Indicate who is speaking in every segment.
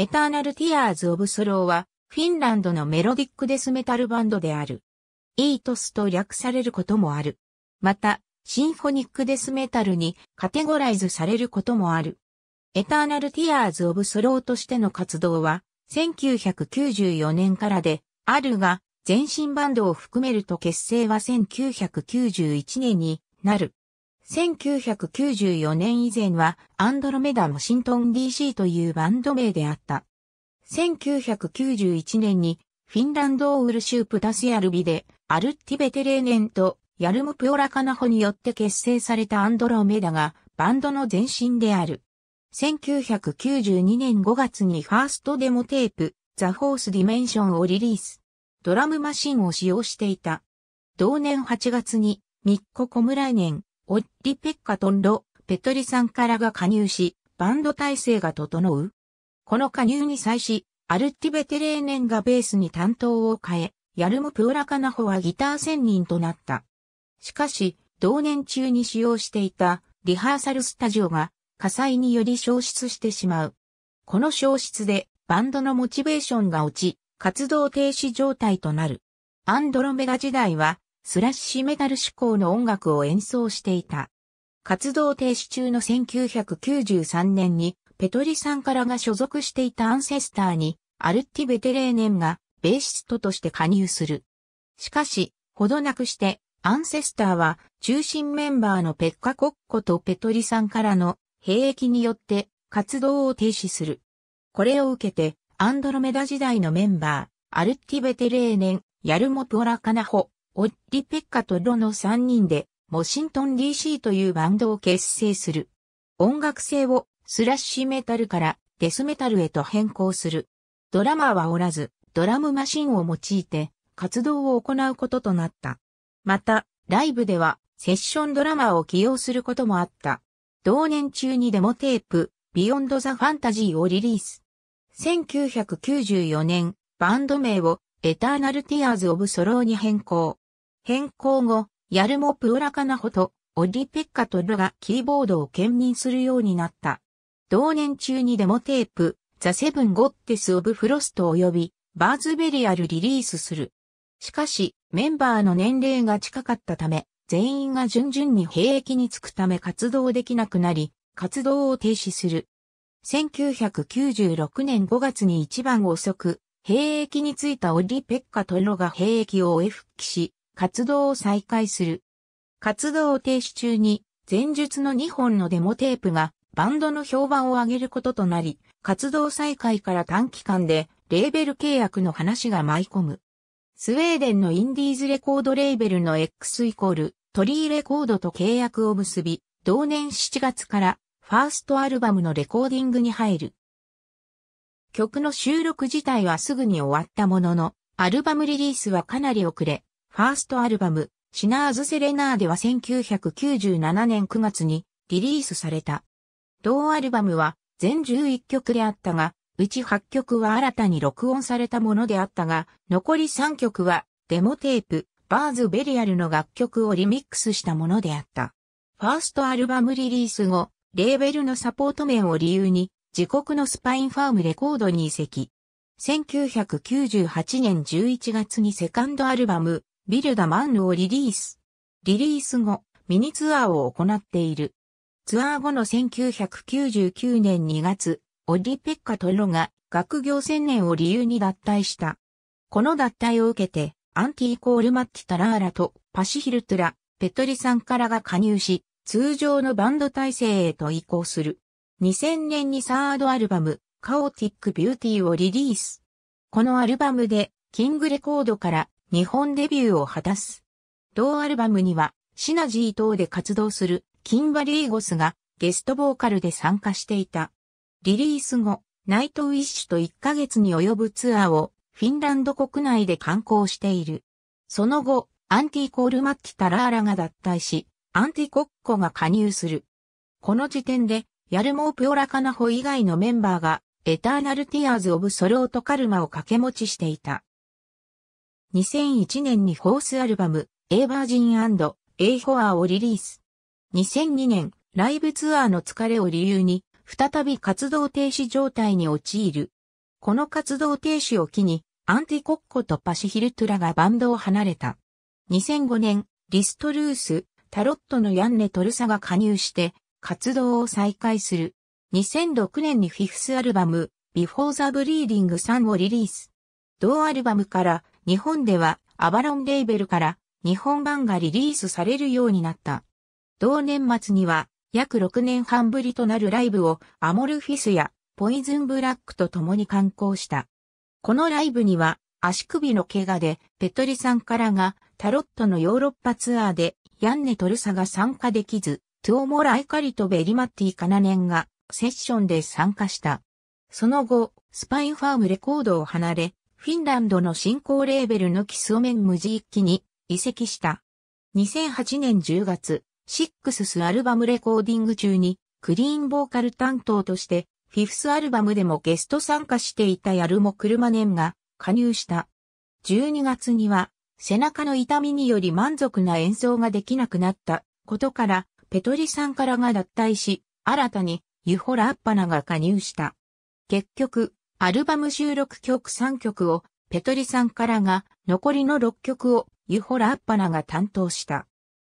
Speaker 1: エターナル・ティアーズ・オブ・ソローは、フィンランドのメロディックデスメタルバンドである。イートスと略されることもある。また、シンフォニックデスメタルにカテゴライズされることもある。エターナル・ティアーズ・オブ・ソローとしての活動は、1994年からで、あるが、全身バンドを含めると結成は1991年になる。1994年以前はアンドロメダ・ワシントン DC というバンド名であった。1991年にフィンランド・オウルシュープ・ダスヤルビでアルティベテレーネンとヤルム・プオラカナホによって結成されたアンドロメダがバンドの前身である。1992年5月にファーストデモテープ、ザ・フォース・ディメンションをリリース。ドラムマシンを使用していた。同年8月に、ミッコ・コムライネン、オッリ・ペッカ・トンロ、ペトリさんからが加入し、バンド体制が整うこの加入に際し、アルティベテレーネンがベースに担当を変え、ヤルム・プオラカナホはギター専任となった。しかし、同年中に使用していたリハーサルスタジオが火災により消失してしまう。この消失でバンドのモチベーションが落ち、活動停止状態となる。アンドロメガ時代はスラッシュメタル志向の音楽を演奏していた。活動停止中の1993年に、ペトリさんからが所属していたアンセスターに、アルティ・ベテレーネンが、ベーシストとして加入する。しかし、ほどなくして、アンセスターは、中心メンバーのペッカ・コッコとペトリさんからの、兵役によって、活動を停止する。これを受けて、アンドロメダ時代のメンバー、アルティベテレーネン、ヤルモ・ポラカナホ、オッリ・ペッカとロの3人で、モシントン DC というバンドを結成する。音楽性をスラッシュメタルからデスメタルへと変更する。ドラマーはおらず、ドラムマシンを用いて活動を行うこととなった。また、ライブではセッションドラマーを起用することもあった。同年中にデモテープ、ビヨンド・ザ・ファンタジーをリリース。1994年、バンド名をエターナル・ティアーズ・オブ・ソローに変更。変更後、ヤルモ・プオラカナホとオリペッカとルがキーボードを兼任するようになった。同年中にデモテープ、ザ・セブン・ゴッテス・オブ・フロスト及びバーズベリアルリリースする。しかし、メンバーの年齢が近かったため、全員が順々に兵役に就くため活動できなくなり、活動を停止する。1996年5月に一番遅く、兵役に就いたオリペッカ・トロが兵役を終え復帰し、活動を再開する。活動を停止中に、前述の2本のデモテープがバンドの評判を上げることとなり、活動再開から短期間でレーベル契約の話が舞い込む。スウェーデンのインディーズレコードレーベルの X イコールトリーレコードと契約を結び、同年7月からファーストアルバムのレコーディングに入る。曲の収録自体はすぐに終わったものの、アルバムリリースはかなり遅れ、ファーストアルバム、シナーズ・セレナーデは1997年9月にリリースされた。同アルバムは全11曲であったが、うち8曲は新たに録音されたものであったが、残り3曲はデモテープ、バーズ・ベリアルの楽曲をリミックスしたものであった。ファーストアルバムリリース後、レーベルのサポート面を理由に、自国のスパインファームレコードに移籍。1998年11月にセカンドアルバム、ビルダマンをリリース。リリース後、ミニツアーを行っている。ツアー後の1999年2月、オリペッカトロが学業専念を理由に脱退した。この脱退を受けて、アンティーコールマッティタラーラとパシヒルトゥラ、ペトリさんからが加入し、通常のバンド体制へと移行する。2000年にサードアルバム、カオティックビューティーをリリース。このアルバムで、キングレコードから日本デビューを果たす。同アルバムには、シナジー等で活動するキンバリーゴスがゲストボーカルで参加していた。リリース後、ナイトウィッシュと1ヶ月に及ぶツアーをフィンランド国内で観光している。その後、アンティ・コール・マッキ・タラーラが脱退し、アンティ・コッコが加入する。この時点で、ヤルモープ・オラカナホ以外のメンバーが、エターナル・ティアーズ・オブ・ソロート・カルマを掛け持ちしていた。2001年にフォースアルバム、A Virgin A ホォアをリリース。2002年、ライブツアーの疲れを理由に、再び活動停止状態に陥る。この活動停止を機に、アンティコッコとパシヒルトゥラがバンドを離れた。2005年、リストルース、タロットのヤンネ・トルサが加入して、活動を再開する。2006年にフィフスアルバム、Before the b l e e d i n g Sun をリリース。同アルバムから、日本ではアバロンレーベルから日本版がリリースされるようになった。同年末には約6年半ぶりとなるライブをアモルフィスやポイズンブラックと共に観光した。このライブには足首の怪我でペトリさんからがタロットのヨーロッパツアーでヤンネトルサが参加できず、トゥオモライカリとベリマッティカナネンがセッションで参加した。その後、スパインファームレコードを離れ、フィンランドの新興レーベルのキスオメン無事一気に移籍した。2008年10月、シックススアルバムレコーディング中にクリーンボーカル担当としてフィフスアルバムでもゲスト参加していたヤルモ・クルマネンが加入した。12月には背中の痛みにより満足な演奏ができなくなったことからペトリさんからが脱退し、新たにユホ・ラッパナが加入した。結局、アルバム収録曲3曲をペトリさんからが、残りの6曲をユホラ・アッパラが担当した。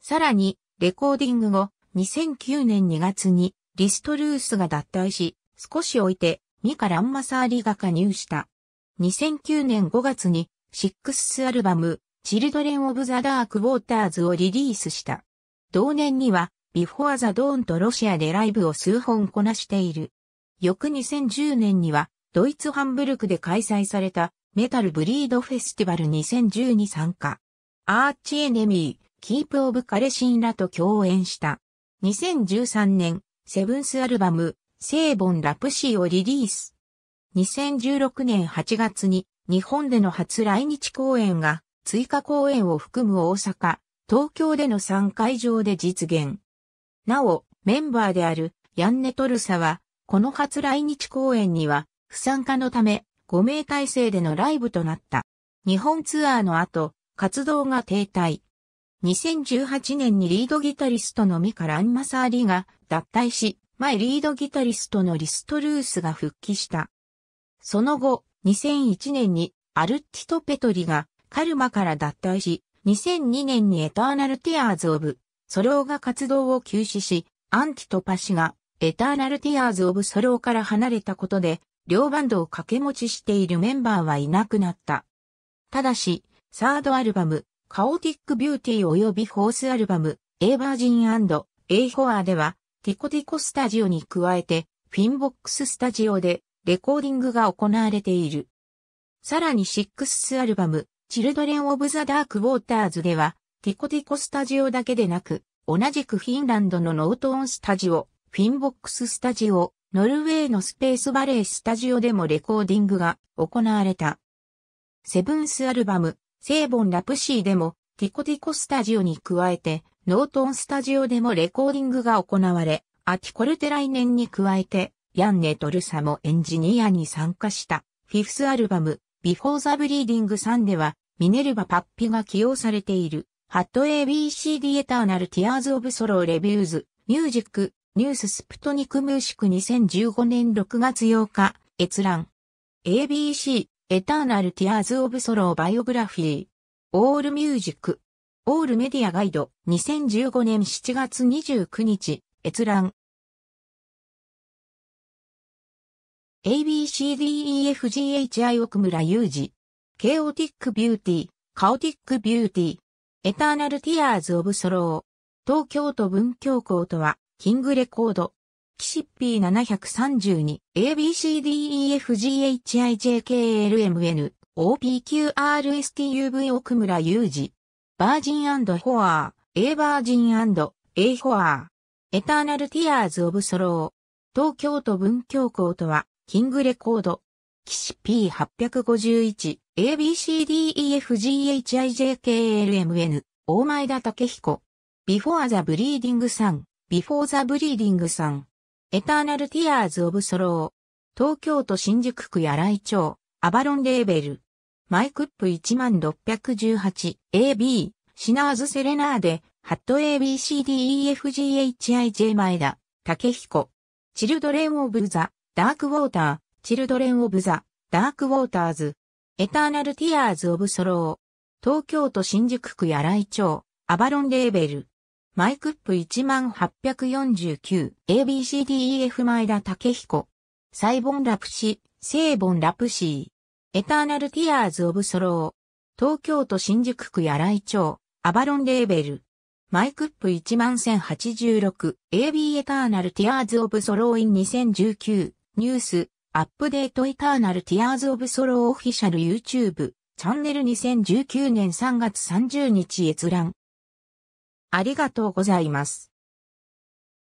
Speaker 1: さらに、レコーディング後、2009年2月にリストルースが脱退し、少し置いてミカ・ランマサーリが加入した。2009年5月に、シックスアルバム、チルドレン・オブ・ザ・ダーク・ウォーターズをリリースした。同年には、ビフォア・ザ・ドーンとロシアでライブを数本こなしている。翌2010年には、ドイツハンブルクで開催されたメタルブリードフェスティバル2010に参加。アーチエネミー、キープオブカレシンらと共演した。2013年、セブンスアルバム、セーボンラプシーをリリース。2016年8月に日本での初来日公演が追加公演を含む大阪、東京での3会場で実現。なお、メンバーであるヤンネトルサは、この初来日公演には不参加のため5名体制でのライブとなった。日本ツアーの後、活動が停滞。2018年にリードギタリストのミカ・ランマサーリが脱退し、前リードギタリストのリストルースが復帰した。その後、2001年にアルティト・ペトリがカルマから脱退し、2002年にエターナル・ティアーズ・オブ・ソローが活動を休止し、アンティとパシがエターナル・ティアーズ・オブ・ソローから離れたことで、両バンドを掛け持ちしているメンバーはいなくなった。ただし、サードアルバム、カオティックビューティー及びフォースアルバム、エイ・バージンエイホアーでは、ティコティコスタジオに加えて、フィンボックススタジオで、レコーディングが行われている。さらにシックスアルバム、チルドレン・オブ・ザ・ダーク・ウォーターズでは、ティコティコスタジオだけでなく、同じくフィンランドのノートオンスタジオ、フィンボックススタジオ、ノルウェーのスペースバレースタジオでもレコーディングが行われた。セブンスアルバム、セーボンラプシーでも、ティコティコスタジオに加えて、ノートンスタジオでもレコーディングが行われ、アティコルテ来年に加えて、ヤンネ・トルサもエンジニアに参加した、フィフスアルバム、ビフォーザブリーディング3では、ミネルバ・パッピが起用されている、ハット ABC d エターナル・ティアーズ・オブ・ソロ・レビューズ、ミュージック、ニューススプトニクムーシク2015年6月8日、閲覧。ABC、エターナルティアーズ・オブ・ソロー・バイオグラフィー。オール・ミュージック。オール・メディア・ガイド。2015年7月29日、閲覧。ABCDEFGHI 奥村雄二。ケオティック・ビューティー。カオティック・ビューティー。エターナル・ティアーズ・オブ・ソロー。東京都文京港とは、キングレコード、キシッピー 732ABCDEFGHIJKLMN OPQRSTUV 奥村雄二バージンホアー A バージン A ホアーエターナルティアーズ・オブ・ソロー東京都文京校とはキングレコードキシッピー8 5 1 ABCDEFGHIJKLMN 大前田武彦 Before the Bleeding Sun Before the Breeding さん。Eternal Tears of Sorrow。東京都新宿区や来町、アバロンレーベル。マイクップ 1618AB、シナーズセレナーデ、ハット ABCDEFGHIJ 前田、竹彦。チルドレンオブザ、ダークウォーター、チルドレンオブザ、ダークウォーターズ。エターナルティアーズオブソロー。東京都新宿区や来町、アバロンレーベル。マイクップ1849、ABCDEF 前田武彦。サイボンラプシ、セイボンラプシー。エターナルティアーズ・オブ・ソロー。東京都新宿区や来町、アバロンレーベル。マイクップ11086、AB エターナルティアーズ・オブ・ソローイン2019、ニュース、アップデートエターナルティアーズ・オブ・ソローオフィシャル YouTube、チャンネル2019年3月30日閲覧。ありがとうございます。